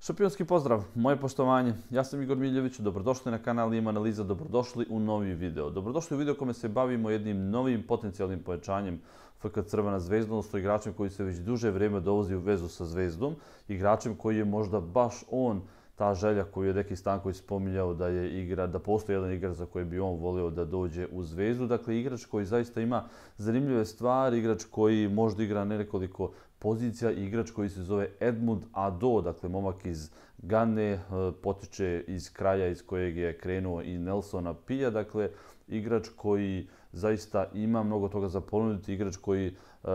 Šampionski pozdrav, moje poštovanje. Ja sam Igor Miljević, dobrodošli na kanal Ima analiza, dobrodošli u novi video. Dobrodošli u video kome se bavimo jednim novim potencijalnim povećanjem FK Crvena zvezda, odnosno igračem koji se već duže vrijeme dovozi u vezu sa zvezdom, igračem koji je možda baš on ta želja koju je Reki Stanković spominjao da je igra, da postoji jedan igrač za koji bi on volio da dođe u zvezdu. Dakle, igrač koji zaista ima zanimljive stvari, igrač koji možda igra nekoliko pozicija, igrač koji se zove Edmund Ado, dakle, momak iz Gane, eh, potiče iz kraja iz kojeg je krenuo i Nelsona Pija, dakle, igrač koji zaista ima mnogo toga za ponuditi, igrač koji eh,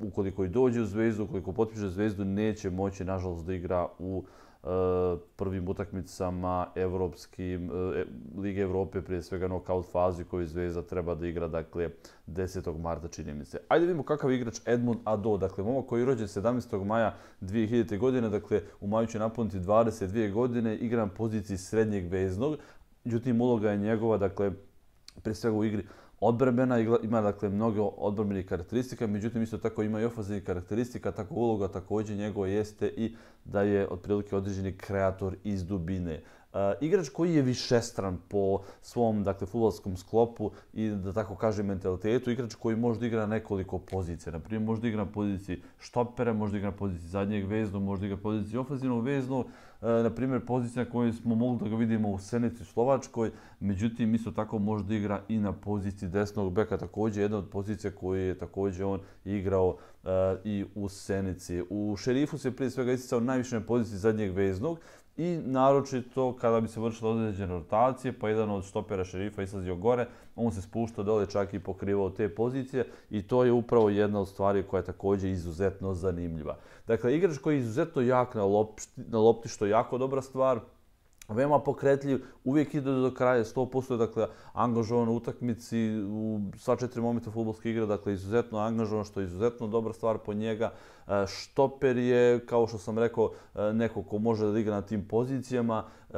ukoliko i dođe u zvezdu, ukoliko potpiše zvezdu, neće moći, nažalost, da igra u zvezdu Eh, prvim utakmicama evropskim eh, e, Lige Evrope prije svega nokaut fazi koju Zvezda treba da igra dakle 10. marta čini mi se. Ajde vidimo kakav je igrač Edmund Ado, dakle momak koji je rođen 17. maja 2000. godine, dakle u maju će napuniti 22 godine, igra na poziciji srednjeg veznog. Međutim uloga je njegova dakle pre svega u igri odbrbena, ima dakle mnogo odbrbenih karakteristika, međutim isto tako ima i ofazivnih karakteristika, tako uloga također njegova jeste i da je otprilike određeni kreator iz dubine. Uh, igrač koji je višestran po svom dakle fudbalskom sklopu i da tako kažem mentalitetu, igrač koji može da igra nekoliko pozicija. Na primjer, može da igra na poziciji stopera, može da igra na poziciji zadnjeg veznog, može da igra na poziciji ofanzivnog veznog, E, na primjer, pozicija na kojoj smo mogli da ga vidimo u Senici Slovačkoj, međutim, isto tako može da igra i na poziciji desnog beka, također jedna od pozicija koju je također on igrao uh, i u Senici. U Šerifu se prije svega isticao najviše poziciji zadnjeg veznog, I naročito kada bi se vršila određena rotacije, pa jedan od stopera šerifa izlazio gore, on se spušta dole čak i pokrivao te pozicije i to je upravo jedna od stvari koja je također izuzetno zanimljiva. Dakle, igrač koji je izuzetno jak na lopti, na lopti što je jako dobra stvar, veoma pokretljiv, uvijek ide do kraja, 100% dakle, angažovan u utakmici, u sva četiri momenta futbolske igre, dakle izuzetno angažovan, što je izuzetno dobra stvar po njega. E, štoper je, kao što sam rekao, e, neko ko može da igra na tim pozicijama. E,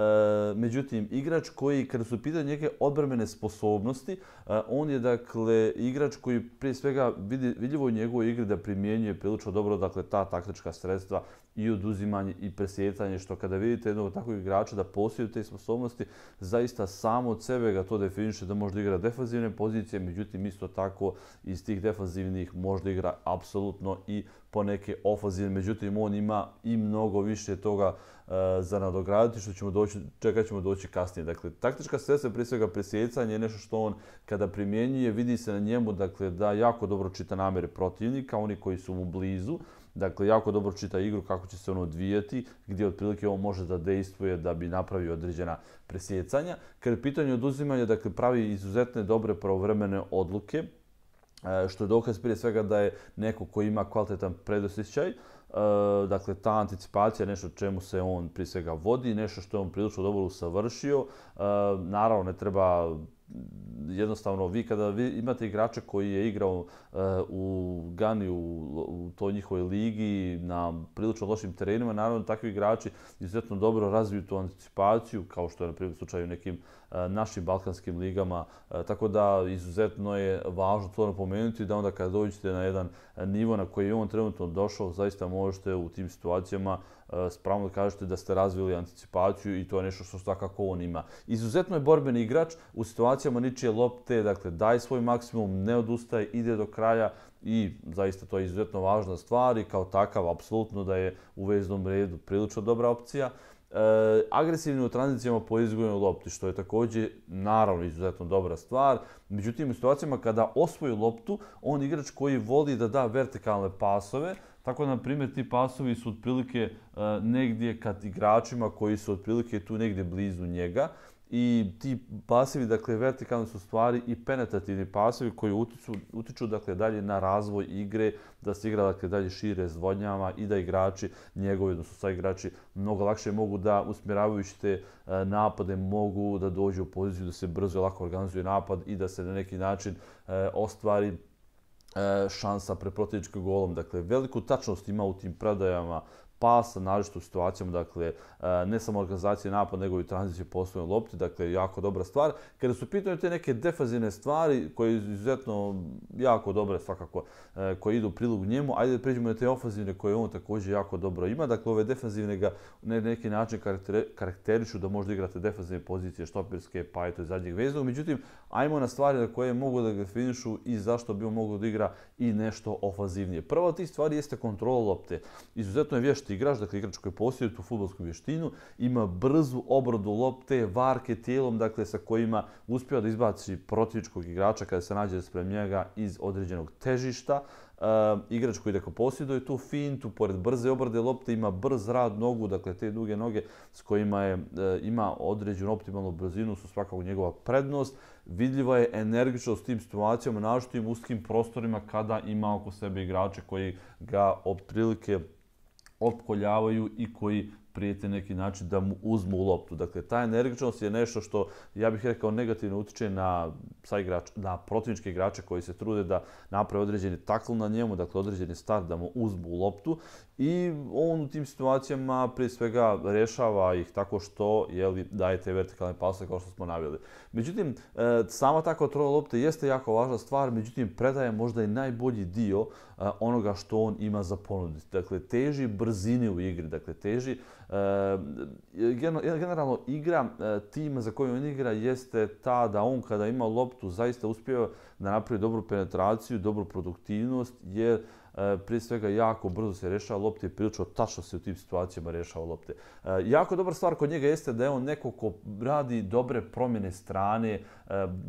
međutim, igrač koji, kada su pitanje neke odbrmene sposobnosti, on je dakle, igrač koji prije svega vidi, vidljivo u njegovoj igri da primjenjuje prilično dobro dakle, ta taktička sredstva i oduzimanje i presjetanje, što kada vidite jednog takvog igrača da posjeduje te sposobnosti, zaista samo od sebe ga to definiše da može da igra defazivne pozicije, međutim isto tako iz tih defazivnih može da igra apsolutno i po neke ofazivne, međutim on ima i mnogo više toga eh, za nadograditi što ćemo doći, čekat ćemo doći kasnije. Dakle, taktička sredstva prije svega presjecanje je nešto što on kada primjenjuje vidi se na njemu dakle, da jako dobro čita namere protivnika, oni koji su mu blizu, Dakle, jako dobro čita igru kako će se ono odvijati, gdje otprilike on može da dejstvuje da bi napravio određena presjecanja. Kad je pitanje oduzimanja, dakle, pravi izuzetne dobre pravovremene odluke, e, što je dokaz prije svega da je neko koji ima kvalitetan predosjećaj. E, dakle, ta anticipacija je nešto čemu se on pri svega vodi, nešto što je on prilično dobro savršio. E, naravno, ne treba jednostavno vi kada vi imate igrača koji je igrao uh, u Gani u, u toj njihovoj ligi na prilično lošim terenima, naravno takvi igrači izuzetno dobro razviju tu anticipaciju kao što je na primjer u slučaju nekim uh, našim balkanskim ligama, uh, tako da izuzetno je važno to napomenuti da onda kada dođete na jedan nivo na koji je on trenutno došao, zaista možete u tim situacijama e, spravno da kažete da ste razvili anticipaciju i to je nešto što svakako on ima. Izuzetno je borbeni igrač u situacijama ničije lopte, dakle daj svoj maksimum, ne odustaj, ide do kraja i zaista to je izuzetno važna stvar i kao takav apsolutno da je u veznom redu prilično dobra opcija. E, Agresivni u tranzicijama po izgojenoj lopti, što je također naravno izuzetno dobra stvar. Međutim, u situacijama kada osvoju loptu, on igrač koji voli da da vertikalne pasove, Tako da, na primjer, ti pasovi su otprilike uh, negdje kad igračima koji su otprilike tu negdje blizu njega i ti pasivi, dakle, vertikalni su stvari i penetrativni pasivi koji utiču, utiču, dakle, dalje na razvoj igre, da se igra, dakle, dalje šire zvodnjama i da igrači, njegovi, odnosno sa igrači, mnogo lakše mogu da usmjeravajući te e, napade, mogu da dođu u poziciju da se brzo i lako organizuje napad i da se na neki način e, ostvari E, šansa pre protivničkog golom. Dakle, veliku tačnost ima u tim predajama, pasa, naročito u situacijama, dakle, e, ne samo organizacije napada, nego i tranzicije poslovne lopte, dakle, jako dobra stvar. Kada su pitanje te neke defazivne stvari, koje je izuzetno jako dobre, svakako, e, koje idu u prilog njemu, ajde da priđemo na te ofazivne koje on također jako dobro ima, dakle, ove defazivne ga na neki način karakterišu da možda igrate defazivne pozicije štoperske, pa je to je zadnjeg veznog, međutim, ajmo na stvari na koje mogu da ga finišu i zašto bi on mogao da igra i nešto ofazivnije. Prva od tih stvari jeste kontrola lopte. Izuzetno je vješ vešti igrač, dakle igrač koji posjeduje tu futbolsku vještinu, ima brzu obradu lopte, varke tijelom, dakle sa kojima uspio da izbaci protivničkog igrača kada se nađe sprem njega iz određenog težišta. E, igrač koji dakle posjeduje tu fintu, pored brze obrade lopte, ima brz rad nogu, dakle te duge noge s kojima je, e, ima određenu optimalnu brzinu su svakako njegova prednost. Vidljiva je energičnost tim situacijama, naročitim uskim prostorima kada ima oko sebe igrače koji ga otprilike prilike opkoljavaju i koji prijete neki način da mu uzmu loptu. Dakle, ta energičnost je nešto što, ja bih rekao, negativno utiče na, sa igrač, na protivničke igrače koji se trude da naprave određeni takl na njemu, dakle određeni start da mu uzmu loptu. I on u tim situacijama prije svega rešava ih tako što jeli, daje te vertikalne pasove kao što smo navijeli. Međutim, e, sama ta kontrola lopte jeste jako važna stvar, međutim, predaje možda i najbolji dio e, onoga što on ima za ponuditi. Dakle, teži brzini u igri, dakle, teži... E, generalno, igra tima za koju on igra jeste ta da on kada ima loptu zaista uspio da napravi dobru penetraciju, dobru produktivnost, jer E, prije svega jako brzo se rešava lopte i prilično tačno se u tim situacijama rešava lopte. E, jako dobra stvar kod njega jeste da je on neko ko radi dobre promjene strane, e,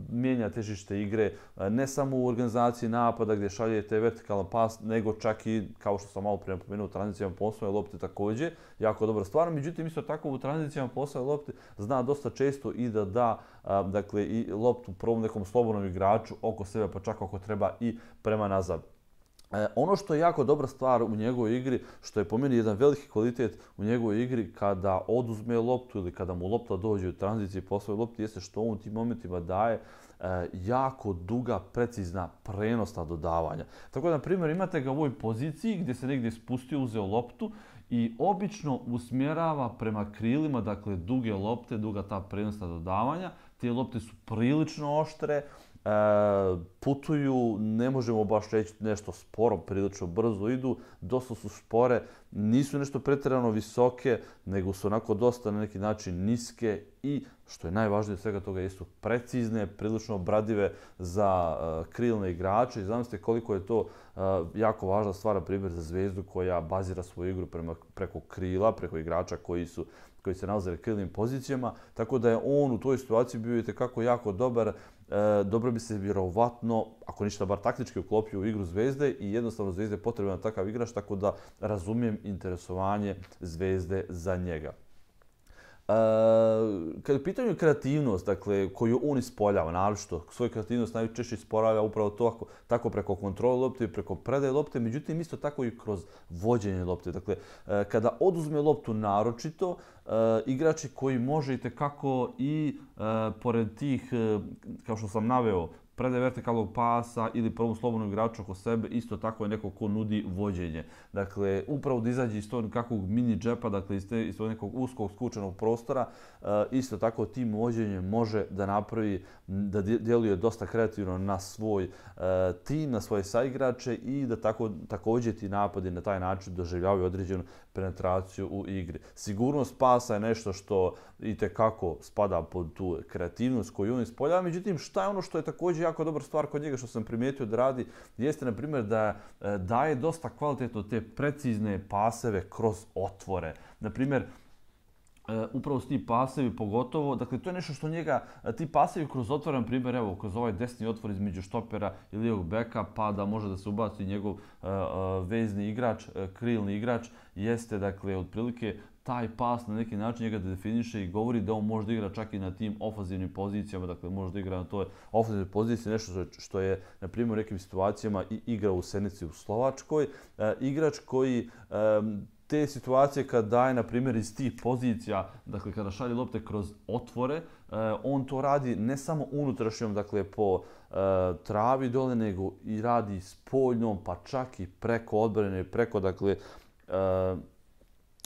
mijenja težište igre, ne samo u organizaciji napada gdje šalje te vertikalne pas, nego čak i, kao što sam malo prije napomenuo, u tranzicijama poslove lopte također. Jako dobra stvar, međutim isto tako u tranzicijama poslove lopte zna dosta često i da da dakle, i loptu prvom nekom slobodnom igraču oko sebe, pa čak ako treba i prema nazad. E, ono što je jako dobra stvar u njegovoj igri, što je po meni jedan veliki kvalitet u njegovoj igri kada oduzme loptu ili kada mu lopta dođe u tranziciji po svojoj lopti, jeste što on u tim momentima daje e, jako duga, precizna prenosna dodavanja. Tako da, na primjer, imate ga u ovoj poziciji gdje se negdje spustio, uzeo loptu i obično usmjerava prema krilima, dakle, duge lopte, duga ta prenosna dodavanja. Te lopte su prilično oštre, E, putuju, ne možemo baš reći nešto sporo, prilično brzo idu, dosta su spore, nisu nešto pretredano visoke, nego su onako dosta na neki način niske i što je najvažnije od svega toga, jesu precizne, prilično obradive za uh, krilne igrače i znam se koliko je to uh, jako važna stvar, primjer za zvezdu koja bazira svoju igru prema, preko krila, preko igrača koji su koji se nalaze na krilnim pozicijama, tako da je on u toj situaciji bio i tekako jako dobar. E, dobro bi se vjerovatno, ako ništa, bar taktički uklopio u igru Zvezde i jednostavno Zvezde je potrebna takav igrač, tako da razumijem interesovanje Zvezde za njega kad je pitanje kreativnost, dakle, koju on ispoljava, što svoju kreativnost najčešće ispoljava upravo to, ako, tako preko kontrole lopte i preko predaje lopte, međutim, isto tako i kroz vođenje lopte. Dakle, e, kada oduzme loptu naročito, e, igrači koji može i kako e, i pored tih, kao što sam naveo, predaje vertikalnog pasa ili prvom slobodnom igraču oko sebe, isto tako je neko ko nudi vođenje. Dakle, upravo da izađe iz tog kakvog mini džepa, dakle iz, te, iz nekog uskog skučenog prostora, eh, isto tako tim vođenjem može da napravi, da djeluje dosta kreativno na svoj eh, tim, na svoje saigrače i da tako, također ti napadi na taj način doživljavaju određenu penetraciju u igri. Sigurnost pasa je nešto što i kako spada pod tu kreativnost koju on ispoljava, međutim šta je ono što je takođe jako dobra stvar kod njega što sam primijetio da radi jeste, na primjer, da e, daje dosta kvalitetno te precizne paseve kroz otvore. Na primjer, Uh, upravo s tim pasevi pogotovo, dakle to je nešto što njega, e, ti pasevi kroz otvoran primjer, evo kroz ovaj desni otvor između štopera i lijevog beka, pa da može da se ubaci njegov uh, uh, vezni igrač, uh, krilni igrač, jeste dakle otprilike taj pas na neki način njega da definiše i govori da on može da igra čak i na tim ofazivnim pozicijama, dakle može da igra na toj ofazivnoj poziciji, nešto što je, na primjer, u nekim situacijama i igra u Senici u Slovačkoj. E, igrač koji e, te situacije kad daje, na primjer, iz tih pozicija, dakle kada šalje lopte kroz otvore, e, on to radi ne samo unutrašnjom, dakle po e, travi dole, nego i radi spoljnom, pa čak i preko odbrane, preko, dakle, e,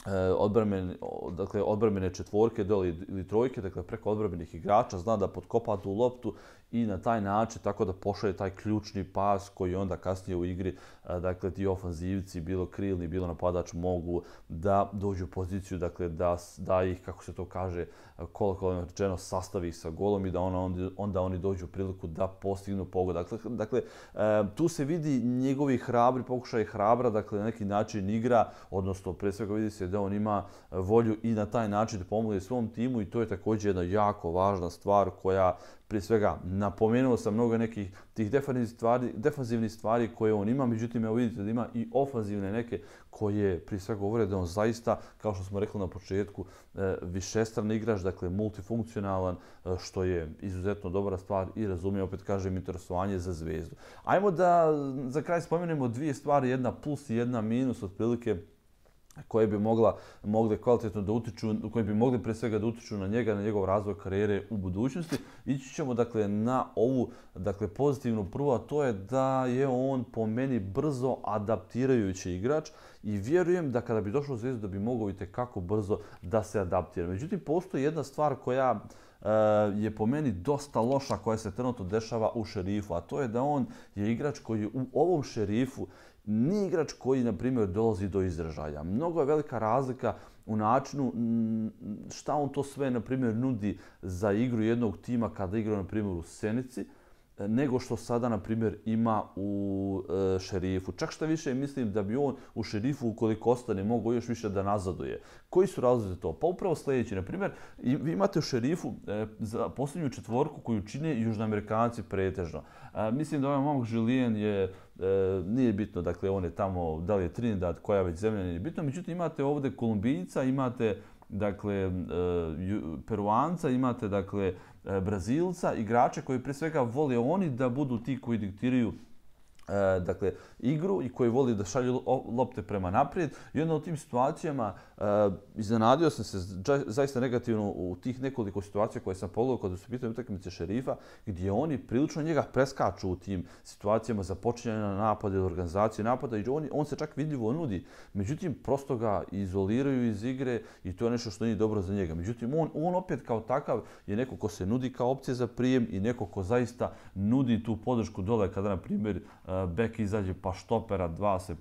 E, odbramen, dakle, odbramene četvorke do ili trojke, dakle preko odbramenih igrača, zna da potkopa tu loptu i na taj način tako da pošalje taj ključni pas koji onda kasnije u igri, e, dakle ti ofanzivci, bilo krilni, bilo napadač, mogu da dođu u poziciju, dakle da, da ih, kako se to kaže, koliko je ono rečeno sastavi sa golom i da ona onda, onda oni dođu u priliku da postignu pogod. Dakle, dakle e, tu se vidi njegovi hrabri, pokušaj hrabra, dakle na neki način igra, odnosno pre svega vidi se da on ima volju i na taj način da pomogne svom timu i to je također jedna jako važna stvar koja prije svega napomenuo sam mnogo nekih tih defanzivnih stvari, defanzivnih stvari koje on ima, međutim, evo vidite da ima i ofanzivne neke koje pri svega govore da on zaista, kao što smo rekli na početku, e, višestrani igrač, dakle multifunkcionalan, e, što je izuzetno dobra stvar i razumije, opet kažem, interesovanje za zvezdu. Ajmo da za kraj spomenemo dvije stvari, jedna plus i jedna minus, otprilike koje bi mogla, mogle kvalitetno da utiču, koje bi mogli pre svega da utiču na njega, na njegov razvoj karijere u budućnosti. Ići ćemo dakle, na ovu dakle, pozitivnu prvu, a to je da je on po meni brzo adaptirajući igrač i vjerujem da kada bi došao u zvijezdu da bi mogao i kako brzo da se adaptira. Međutim, postoji jedna stvar koja Eh, je po meni dosta loša koja se trenutno dešava u šerifu, a to je da on je igrač koji u ovom šerifu ni igrač koji, na primjer, dolazi do izražaja. Mnogo je velika razlika u načinu šta on to sve, na primjer, nudi za igru jednog tima kada igra, na primjer, u Senici, nego što sada, na primjer, ima u e, šerifu. Čak šta više mislim da bi on u šerifu, ukoliko ostane, mogo još više da nazaduje. Koji su razlozi to? Pa upravo sljedeći. Na primjer, vi imate u šerifu e, za posljednju četvorku koju čine južnoamerikanci pretežno. E, mislim da ovaj momak Julien je, e, nije bitno, dakle, on je tamo, da li je Trinidad, koja već zemlja nije bitno. Međutim, imate ovdje Kolumbijica, imate dakle, e, Peruanca, imate, dakle, Brazilca, igrače koji pre svega vole oni da budu ti koji diktiraju e, dakle, igru i koji voli da šalju lopte prema naprijed. I onda u tim situacijama e, iznenadio sam se zaista negativno u tih nekoliko situacija koje sam pogledao kada su pitanje utakmice šerifa, gdje oni prilično njega preskaču u tim situacijama za počinjanje napada ili organizacije napada i on, on se čak vidljivo nudi. Međutim, prosto ga izoliraju iz igre i to je nešto što nije dobro za njega. Međutim, on, on opet kao takav je neko ko se nudi kao opcija za prijem i neko ko zaista nudi tu podršku dole kada, na primjer, Uh, E, bek izađe pa štopera, dva se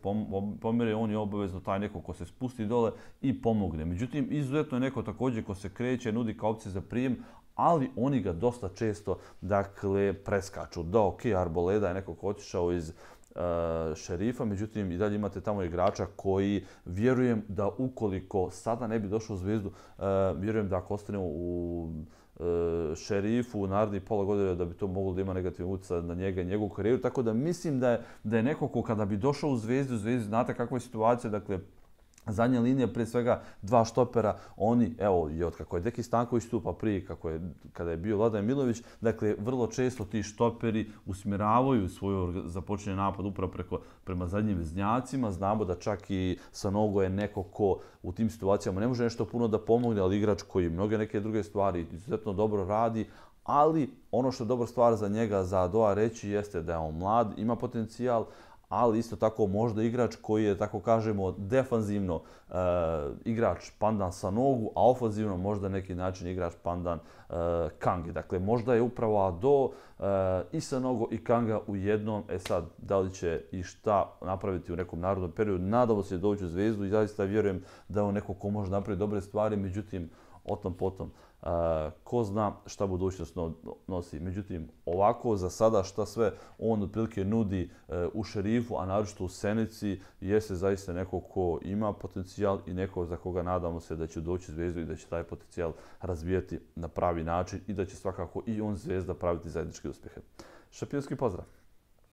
pomere, on je obavezno taj neko ko se spusti dole i pomogne. Međutim, izuzetno je neko također ko se kreće, nudi kao opcije za prijem, ali oni ga dosta često dakle, preskaču. Da, ok, Arboleda je neko ko otišao iz e, šerifa, međutim i dalje imate tamo igrača koji vjerujem da ukoliko sada ne bi došao u zvezdu, e, vjerujem da ako ostane u šerifu u naredni pola godine da bi to moglo da ima negativ utjeca na njega i njegovu karijeru. Tako da mislim da je, da je neko ko kada bi došao u zvezdu, u zvezdu, znate kakva je situacija, dakle, zadnja linija, prije svega dva štopera, oni, evo, je od kako je Deki Stanković tu, pa prije kako je, kada je bio Vladan Milović, dakle, vrlo često ti štoperi usmjeravaju svoj započinje napad upravo preko, prema zadnjim veznjacima. Znamo da čak i sa nogo je neko ko u tim situacijama ne može nešto puno da pomogne, ali igrač koji mnoge neke druge stvari izuzetno dobro radi, ali ono što je dobra stvar za njega, za Doa reći, jeste da je on mlad, ima potencijal, ali isto tako možda igrač koji je, tako kažemo, defanzivno e, igrač pandan sa nogu, a ofanzivno možda neki način igrač pandan e, Kangi. Dakle, možda je upravo Ado e, eh, i sa nogu i Kanga u jednom. E sad, da li će i šta napraviti u nekom narodnom periodu? Nadamo se da dođu zvezdu i zaista vjerujem da je on neko ko može napraviti dobre stvari, međutim, o tom potom. E, ko zna šta budućnost nosi. Međutim, ovako za sada šta sve on otprilike nudi e, u šerifu, a naročito u Senici, jeste zaista neko ko ima potencijal i neko za koga nadamo se da će doći zvezdu i da će taj potencijal razvijati na pravi način i da će svakako i on zvezda praviti zajedničke uspjehe. Šapijonski pozdrav!